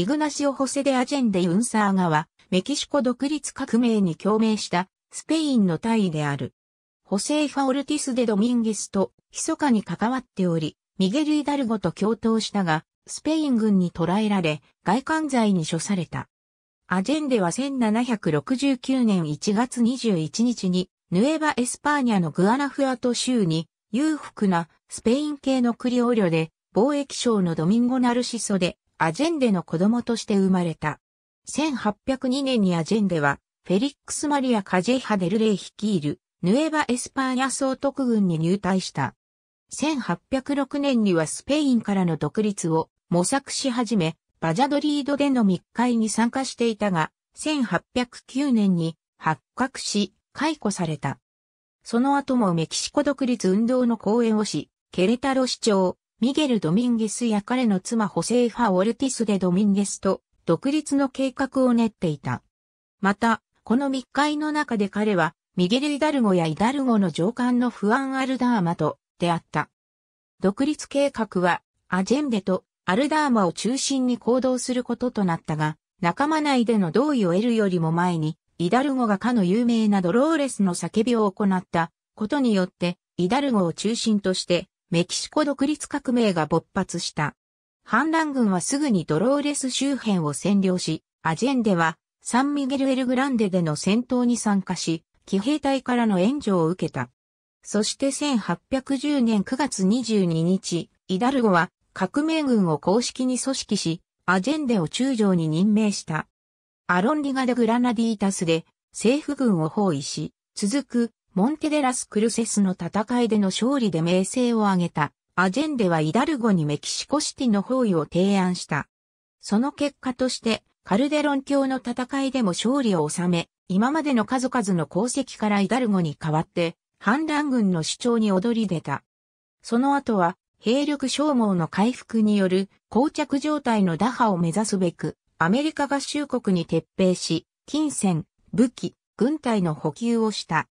イグナシオ・ホセデ・アジェンデ・ユンサーガは、メキシコ独立革命に共鳴したスペインの大尉である。ホセイファ・オルティス・デ・ドミンゲスと密かに関わっており、ミゲル・イダルゴと共闘したが、スペイン軍に捕らえられ、外観罪に処された。アジェンデは1769年1月21日に、ヌエバ・エスパーニャのグアナフアト州に、裕福なスペイン系のクリオーリョで、貿易省のドミンゴ・ナルシソで、アジェンデの子供として生まれた。1802年にアジェンデは、フェリックス・マリア・カジェハ・デルレイ率いる、ヌエバ・エスパーニャ総督軍に入隊した。1806年にはスペインからの独立を模索し始め、バジャドリードでの密会に参加していたが、1809年に発覚し、解雇された。その後もメキシコ独立運動の講演をし、ケレタロ市長、ミゲル・ドミンゲスや彼の妻ホセイファ・オルティスでドミンゲスと独立の計画を練っていた。また、この密会の中で彼は、ミゲル・イダルゴやイダルゴの上官のフアン・アルダーマと出会った。独立計画は、アジェンデとアルダーマを中心に行動することとなったが、仲間内での同意を得るよりも前に、イダルゴがかの有名なドローレスの叫びを行ったことによって、イダルゴを中心として、メキシコ独立革命が勃発した。反乱軍はすぐにドローレス周辺を占領し、アジェンデはサンミゲル・エル・グランデでの戦闘に参加し、騎兵隊からの援助を受けた。そして1810年9月22日、イダルゴは革命軍を公式に組織し、アジェンデを中将に任命した。アロンリガデ・グラナディータスで政府軍を包囲し、続くモンテデラス・クルセスの戦いでの勝利で名声を挙げた、アジェンデはイダルゴにメキシコシティの包囲を提案した。その結果として、カルデロン教の戦いでも勝利を収め、今までの数々の功績からイダルゴに代わって、反乱軍の主張に躍り出た。その後は、兵力消耗の回復による、膠着状態の打破を目指すべく、アメリカ合衆国に撤兵し、金銭、武器、軍隊の補給をした。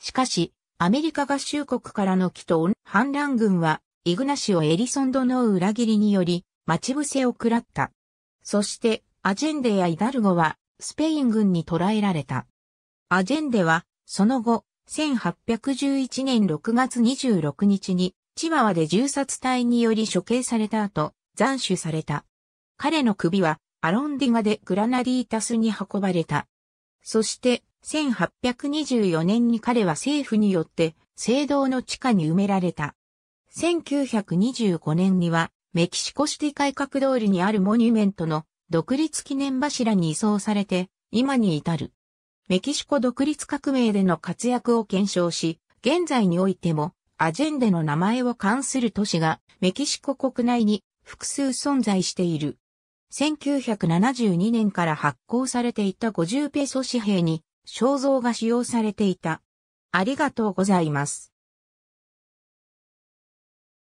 しかし、アメリカ合衆国からの帰と反乱軍は、イグナシオ・エリソンドの裏切りにより、待ち伏せを食らった。そして、アジェンデやイダルゴは、スペイン軍に捕らえられた。アジェンデは、その後、1811年6月26日に、チワワで銃殺隊により処刑された後、斬首された。彼の首は、アロンディガでグラナディータスに運ばれた。そして、1824年に彼は政府によって聖堂の地下に埋められた。1925年にはメキシコシティ改革通りにあるモニュメントの独立記念柱に移送されて今に至る。メキシコ独立革命での活躍を検証し、現在においてもアジェンデの名前を冠する都市がメキシコ国内に複数存在している。1972年から発行されていた50ペソ紙幣に肖像が使用されていた。ありがとうございます。